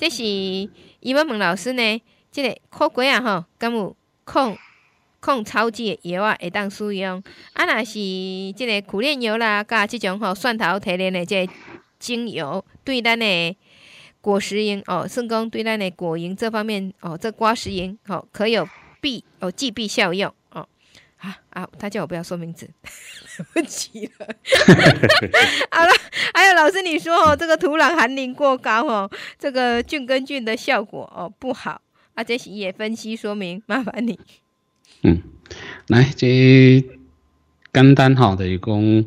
这是伊要问老师呢，即个苦瓜啊，吼，敢有控控超级的药啊，会当使用？啊，若是即个苦楝油啦，甲即种吼蒜头提炼的即个精油，对咱的果实蝇哦，算讲对咱的果蝇这方面哦，这瓜实炎哦，可有避哦，既避效用哦。啊啊！他叫我不要说名字，来不及了。好了，还有老师，你说哦，这个土壤含磷过高哦，这个菌根菌的效果哦不好，啊，这且也分析说明，麻烦你。嗯，来，这简单吼，就是讲，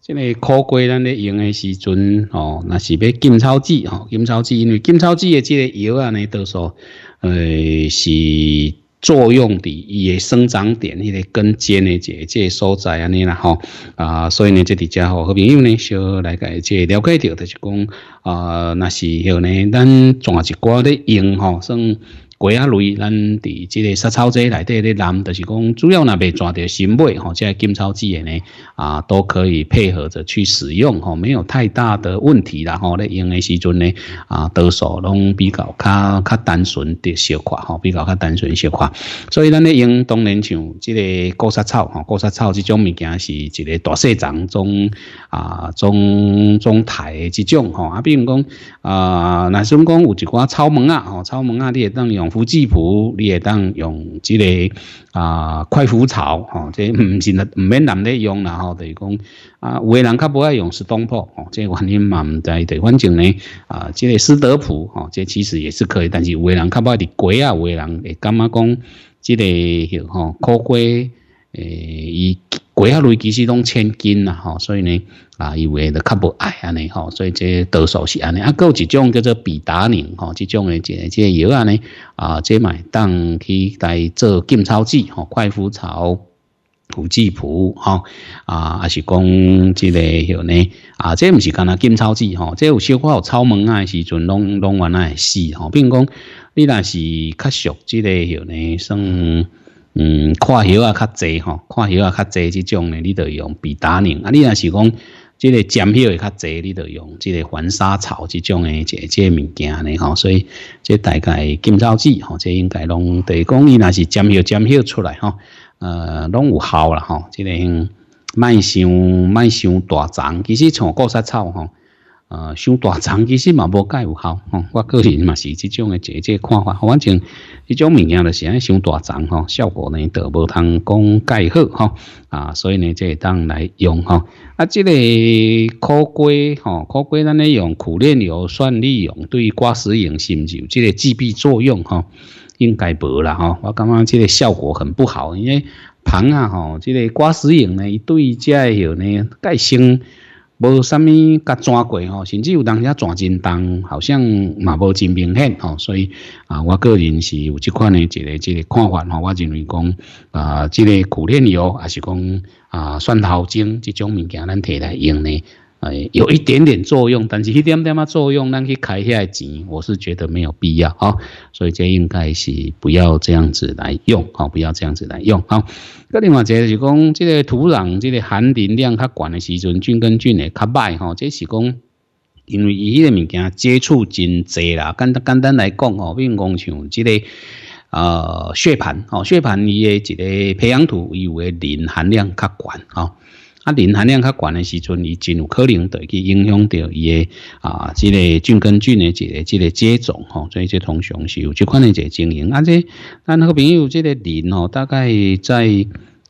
这个苦瓜咱咧用的时阵吼，那是要金草剂吼，金草剂，因为金草剂的这个油啊，呢，都说，呃，是。作用的伊个生长点，伊个根尖的这这所在安尼啦吼啊，所以呢，这底遮吼，和朋友呢，小来个这了解到就是讲啊，那时候呢，咱全只国的英雄。鸡啊！类咱伫即个杀草剂内底咧用，就是讲主要那被抓着新尾吼，即个金草剂呢啊都可以配合着去使用吼，没有太大的问题啦吼。咧用的时阵呢啊，多数拢比较较较单纯的小块吼，比较较单纯小块。所以咱咧用，当然像即个高杀草吼、高杀草这种物件是一个大细长中啊，种种台的这种吼。啊，比如讲啊，若算讲有一寡草蜢啊、吼草蜢啊，你会当用。福记谱，你也当用这个啊，快腐草嚇，即係唔係唔免用，然後就是講啊，有啲人较不爱用石东坡，即个原因嘛啲，知。係反正呢啊，这个斯德普，哦，即其实也是可以，但是有啲人较不爱的貴啊，有啲人会感觉讲，即个嚇，可貴诶。贵下类其实拢千金呐，吼，所以呢，啊，以为都较无爱安尼吼，所以这多数是安尼啊。够一种叫做比打人吼，这种诶，即即药啊呢，啊，即买当去在做金草纸吼，快福草土鸡脯吼，啊，还是讲即个有呢，啊，即毋是干呐金草纸吼，即有小可有草门啊时阵拢拢原来死吼，并讲你那是较熟即个有呢，算。嗯，看叶啊较侪吼，看叶啊较侪这种呢，你得用比达宁啊。你若是讲，这个尖叶会较侪，你得用这个黄沙草这种的这这物件呢吼。所以这大概金草剂吼，这应该拢，等讲伊若是尖叶尖叶出来吼，呃，拢有效啦吼。这个卖相卖相大长，其实像狗杀草哈。呃，伤大肠其实嘛无解有效吼，我个人嘛是这种嘅姐姐看法，反正一种物件就是安伤大肠吼，效果呢都无通讲解好吼。啊，所以呢即当来用吼。啊，即个苦瓜吼苦瓜咱咧用苦练油蒜粒用对瓜石影是毋是有即个治病作用吼？应该无啦吼。我感觉即个效果很不好，因为糖啊吼，即个瓜石影呢，伊对即个吼呢解生。无啥物甲转过吼，甚至有当时啊转震荡，好像嘛无真明显吼，所以啊，我个人是有即款的一个一个看法吼，我认为讲啊，即个苦练油还是讲啊蒜头精即种物件咱摕来用呢。哎，有一点点作用，但是一点点嘛作用，让去开下钱，我是觉得没有必要啊，所以这应该是不要这样子来用，好，不要这样子来用，哈。好。另外，这就是讲，这个土壤这个含磷量较悬的时阵，菌根菌呢较慢，吼，这是讲，因为伊迄个物件接触真济啦，简单简单来讲，吼，比如讲像这个呃血盘，吼，血盘伊个这个培养土有嘅磷含量较悬，吼。啊，磷含量较悬的时阵，伊真有可能会去影响到伊的啊，这个菌根菌的这个这个接种吼，所以这通常是有，这看的一个经营。啊，这咱那个朋友这个磷吼，大概在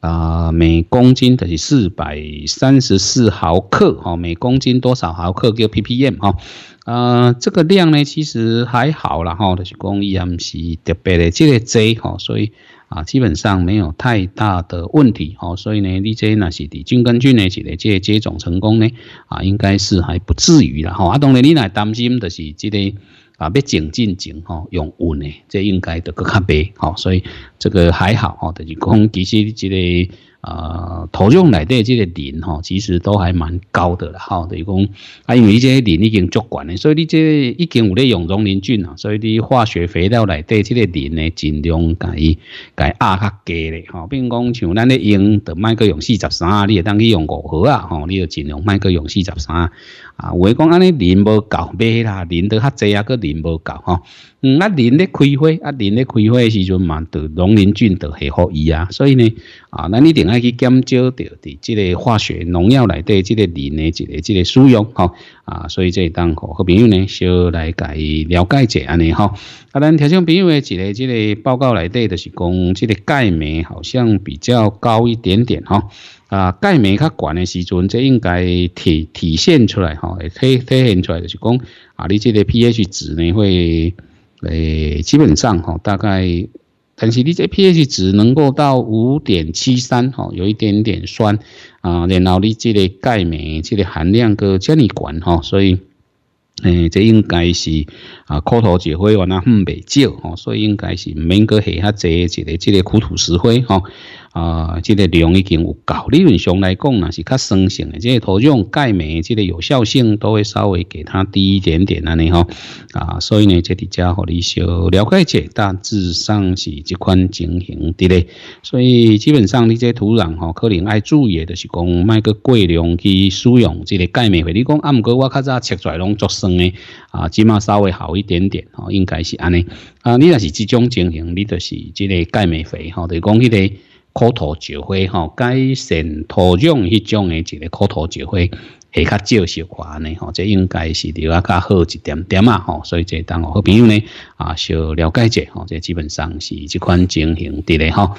啊每公斤都是四百三十四毫克吼，每公斤多少毫克叫 ppm 啊？呃，这个量呢其实还好啦，吼，就是工艺还不是特别的这个济吼，所以。啊，基本上没有太大的问题，哦，所以呢，你这那些的菌根据呢，这类这接种成功呢，啊，应该是还不至于啦，哈。啊，当然你来担心的是这个啊要境进境吼用雾呢，这应该都较较白，哈，所以这个还好，吼，就是讲其实这个。啊土壤内底这个磷吼，其实都还蛮高的啦，哈。等于讲，啊因为些磷已经足管了，所以你即已经有咧用溶磷菌啊，所以你化学肥料来对这个磷咧尽量介介压下低嘅，比并讲像咱咧用的麦克用四十三，你也当去用五盒啊，哈，你就尽量麦克用四十三，啊，我讲安尼磷无够，买啦，磷都较济啊，个磷无够，哈。嗯，啊磷咧开花，啊磷咧开花的时阵，嘛，得溶磷菌得系好伊啊，所以呢，啊，那你定。啊？去减少掉的，即个化学农药来对即个磷的这个即个使用，哈啊，所以在等好朋友呢，小来介了解一下安尼哈。啊，咱听众朋友的这个即个报告来对，就是讲即个钙镁好像比较高一点点，哈啊，钙镁较悬的时阵，这应该体体现出来，哈，体体现出来就是讲啊，你即个 pH 值呢，会诶基本上哈，大概。但是你这 pH 值能够到五点七三，哈，有一点点酸啊，然后你这个钙镁这个含量个较你高，吼，所以，诶，这应该是啊，苦土石灰原来含未少，吼，所以应该是唔免去下做一个这个苦土石灰，吼。啊，这个量已经有够。理论上来讲呢，是较酸性的，即个土壤钙镁，即个有效性都会稍微给它低一点点安尼吼。啊，所以呢，即底嘢，互你稍了解解，大致上是这款情形的咧。所以基本上，你即土壤吼，可能爱注意，就是讲卖个过量去使用即个钙镁肥。你讲暗过我较早切来拢足生咧，啊，起码稍微好一点点吼，应该是安尼。啊，你若是即种情形，你就是即个钙镁肥吼，就讲迄个。口头聚会吼，介新土壤迄种诶一个口头聚会，系较少少款呢吼，这应该是聊啊较好一点点啊吼，所以这当我好朋友呢，啊小了解者吼，这基本上是即款情形伫咧吼。